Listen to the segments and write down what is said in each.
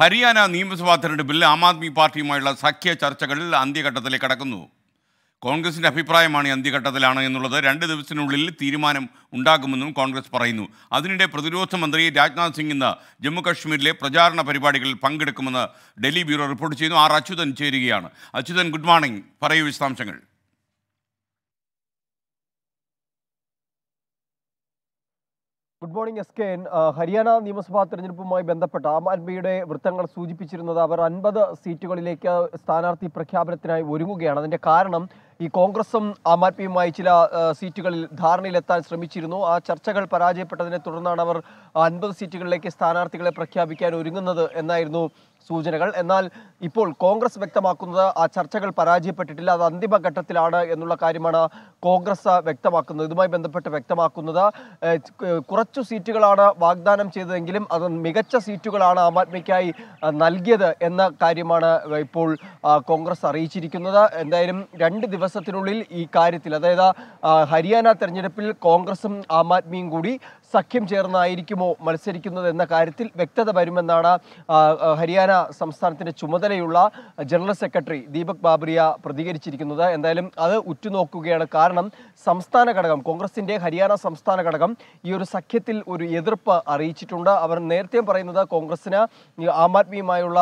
ഹരിയാന നിയമസഭാ തെരഞ്ഞെടുപ്പിൽ ആം ആദ്മി പാർട്ടിയുമായുള്ള സഖ്യ ചർച്ചകളിൽ അന്ത്യഘട്ടത്തിലേക്ക് കടക്കുന്നു കോൺഗ്രസിൻ്റെ അഭിപ്രായമാണ് അന്ത്യഘട്ടത്തിലാണ് എന്നുള്ളത് രണ്ട് ദിവസത്തിനുള്ളിൽ തീരുമാനം ഉണ്ടാകുമെന്നും കോൺഗ്രസ് പറയുന്നു അതിനിടെ പ്രതിരോധ മന്ത്രി രാജ്നാഥ് സിംഗ് ഇന്ന് ജമ്മുകാശ്മീരിലെ പ്രചാരണ പരിപാടികളിൽ പങ്കെടുക്കുമെന്ന് ഡൽഹി ബ്യൂറോ റിപ്പോർട്ട് ചെയ്യുന്നു ആർ അച്യുതൻ ചേരുകയാണ് അച്യുതൻ ഗുഡ് മോർണിംഗ് പറയൂ വിശദാംശങ്ങൾ good morning S K N Haryana നിയമസഭാ തെരഞ്ഞെടുപ്പുമായി ബന്ധപ്പെട്ട് ആം ആദ്മിയുടെ വൃത്തങ്ങൾ സൂചിപ്പിച്ചിരുന്നത് അവർ അൻപത് സീറ്റുകളിലേക്ക് സ്ഥാനാർത്ഥി പ്രഖ്യാപനത്തിനായി ഒരുങ്ങുകയാണ് അതിൻ്റെ കാരണം ഈ കോൺഗ്രസും ആം ആദ്മിയുമായി ചില സീറ്റുകളിൽ ധാരണയിലെത്താൻ ശ്രമിച്ചിരുന്നു ആ ചർച്ചകൾ പരാജയപ്പെട്ടതിനെ തുടർന്നാണ് അവർ അൻപത് സീറ്റുകളിലേക്ക് സ്ഥാനാർത്ഥികളെ പ്രഖ്യാപിക്കാൻ ഒരുങ്ങുന്നത് എന്നായിരുന്നു സൂചനകൾ എന്നാൽ ഇപ്പോൾ കോൺഗ്രസ് വ്യക്തമാക്കുന്നത് ആ ചർച്ചകൾ പരാജയപ്പെട്ടിട്ടില്ല അത് അന്തിമഘട്ടത്തിലാണ് എന്നുള്ള കാര്യമാണ് കോൺഗ്രസ് വ്യക്തമാക്കുന്നത് ഇതുമായി ബന്ധപ്പെട്ട് വ്യക്തമാക്കുന്നത് കുറച്ചു സീറ്റുകളാണ് വാഗ്ദാനം ചെയ്തതെങ്കിലും അത് മികച്ച സീറ്റുകളാണ് ആം ആദ്മിക്കായി നൽകിയത് എന്ന കാര്യമാണ് ഇപ്പോൾ കോൺഗ്രസ് അറിയിച്ചിരിക്കുന്നത് എന്തായാലും രണ്ട് ദിവസത്തിനുള്ളിൽ ഈ കാര്യത്തിൽ അതായത് ഹരിയാന തെരഞ്ഞെടുപ്പിൽ കോൺഗ്രസും ആം ആദ്മിയും കൂടി സഖ്യം ചേർന്നായിരിക്കുമോ മത്സരിക്കുന്നത് എന്ന കാര്യത്തിൽ വ്യക്തത വരുമെന്നാണ് ഹരിയാന സംസ്ഥാനത്തിൻ്റെ ചുമതലയുള്ള ജനറൽ സെക്രട്ടറി ദീപക് ബാബ്രിയ പ്രതികരിച്ചിരിക്കുന്നത് എന്തായാലും അത് ഉറ്റുനോക്കുകയാണ് കാരണം സംസ്ഥാന ഘടകം കോൺഗ്രസിൻ്റെ ഹരിയാന സംസ്ഥാന ഘടകം ഈ ഒരു സഖ്യത്തിൽ ഒരു എതിർപ്പ് അറിയിച്ചിട്ടുണ്ട് അവർ നേരത്തെ പറയുന്നത് കോൺഗ്രസിന് ആം ആദ്മിയുമായുള്ള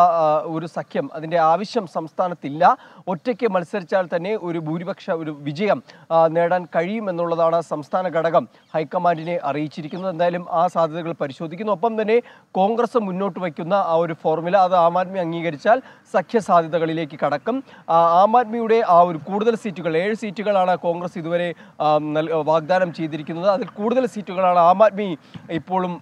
ഒരു സഖ്യം അതിൻ്റെ ആവശ്യം സംസ്ഥാനത്തില്ല ഒറ്റയ്ക്ക് മത്സരിച്ചാൽ തന്നെ ഒരു ഭൂരിപക്ഷ ഒരു വിജയം നേടാൻ കഴിയുമെന്നുള്ളതാണ് സംസ്ഥാന ഘടകം ഹൈക്കമാൻഡിനെ അറിയിച്ചിരിക്കുന്നത് വയ്ക്കുന്നത് എന്തായാലും ആ സാധ്യതകൾ പരിശോധിക്കുന്നു ഒപ്പം തന്നെ കോൺഗ്രസ് മുന്നോട്ട് വയ്ക്കുന്ന ആ ഒരു ഫോർമുല അത് ആം ആദ്മി അംഗീകരിച്ചാൽ സഖ്യ സാധ്യതകളിലേക്ക് കടക്കും ആം ആദ്മിയുടെ ആ ഒരു കൂടുതൽ സീറ്റുകൾ ഏഴ് സീറ്റുകളാണ് കോൺഗ്രസ് ഇതുവരെ വാഗ്ദാനം ചെയ്തിരിക്കുന്നത് അതിൽ കൂടുതൽ സീറ്റുകളാണ് ആം ആദ്മി ഇപ്പോഴും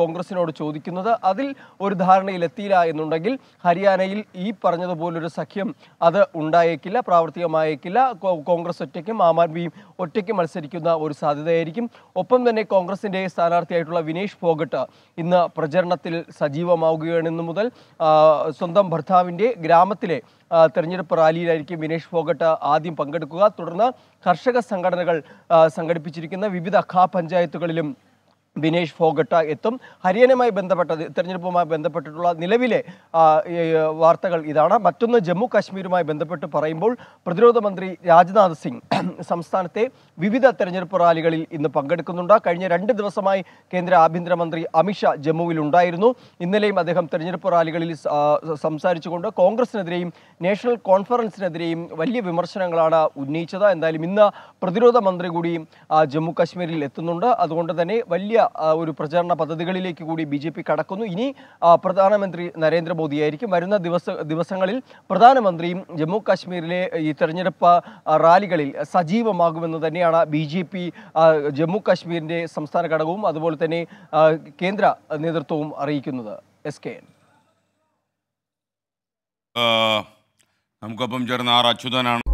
കോൺഗ്രസിനോട് ചോദിക്കുന്നത് അതിൽ ഒരു ധാരണയിലെത്തിയില്ല എന്നുണ്ടെങ്കിൽ ഹരിയാനയിൽ ഈ പറഞ്ഞതുപോലൊരു സഖ്യം അത് ഉണ്ടായേക്കില്ല പ്രാവർത്തികമായേക്കില്ല കോൺഗ്രസ് ഒറ്റയ്ക്കും ആം ആദ്മിയും ഒറ്റയ്ക്ക് മത്സരിക്കുന്ന ഒരു സാധ്യതയായിരിക്കും ഒപ്പം തന്നെ കോൺഗ്രസിൻ്റെ സ്ഥാനാർത്ഥിയായിട്ടുള്ള വിനേഷ് ഫോഗട്ട് ഇന്ന് പ്രചരണത്തിൽ സജീവമാവുകയാണ് മുതൽ സ്വന്തം ഭർത്താവിൻ്റെ ഗ്രാമത്തിലെ തെരഞ്ഞെടുപ്പ് റാലിയിലായിരിക്കും വിനേഷ് ഫോഗട്ട് ആദ്യം പങ്കെടുക്കുക തുടർന്ന് കർഷക സംഘടനകൾ സംഘടിപ്പിച്ചിരിക്കുന്ന വിവിധ ഖാ പഞ്ചായത്തുകളിലും ദിനേശ് ഫോഗട്ട എത്തും ഹരിയാനയുമായി ബന്ധപ്പെട്ട തെരഞ്ഞെടുപ്പുമായി ബന്ധപ്പെട്ടിട്ടുള്ള നിലവിലെ വാർത്തകൾ ഇതാണ് മറ്റൊന്ന് ജമ്മു കാശ്മീരുമായി ബന്ധപ്പെട്ട് പറയുമ്പോൾ പ്രതിരോധ മന്ത്രി രാജ്നാഥ് സിംഗ് സംസ്ഥാനത്തെ വിവിധ തെരഞ്ഞെടുപ്പ് റാലികളിൽ ഇന്ന് പങ്കെടുക്കുന്നുണ്ട് കഴിഞ്ഞ രണ്ട് ദിവസമായി കേന്ദ്ര ആഭ്യന്തരമന്ത്രി അമിത്ഷാ ജമ്മുവിൽ ഉണ്ടായിരുന്നു ഇന്നലെയും അദ്ദേഹം തെരഞ്ഞെടുപ്പ് റാലികളിൽ സംസാരിച്ചുകൊണ്ട് കോൺഗ്രസിനെതിരെയും നാഷണൽ കോൺഫറൻസിനെതിരെയും വലിയ വിമർശനങ്ങളാണ് ഉന്നയിച്ചത് എന്തായാലും ഇന്ന് പ്രതിരോധ മന്ത്രി കൂടിയും ജമ്മു കാശ്മീരിൽ എത്തുന്നുണ്ട് അതുകൊണ്ട് തന്നെ വലിയ ഒരു പ്രചാരണ പദ്ധതികളിലേക്ക് കൂടി ബി കടക്കുന്നു ഇനി പ്രധാനമന്ത്രി ആയിരിക്കും വരുന്ന ദിവസ ദിവസങ്ങളിൽ പ്രധാനമന്ത്രിയും ജമ്മു കാശ്മീരിലെ ഈ തെരഞ്ഞെടുപ്പ് റാലികളിൽ സജീവമാകുമെന്ന് തന്നെയാണ് ബി ജെ പി ജമ്മു കാശ്മീരിൻ്റെ സംസ്ഥാന ഘടകവും അതുപോലെ തന്നെ കേന്ദ്ര നേതൃത്വവും അറിയിക്കുന്നത് എസ് കെ എൻ നമുക്കൊപ്പം ചേർന്ന ആർ അച്യുതനാണ്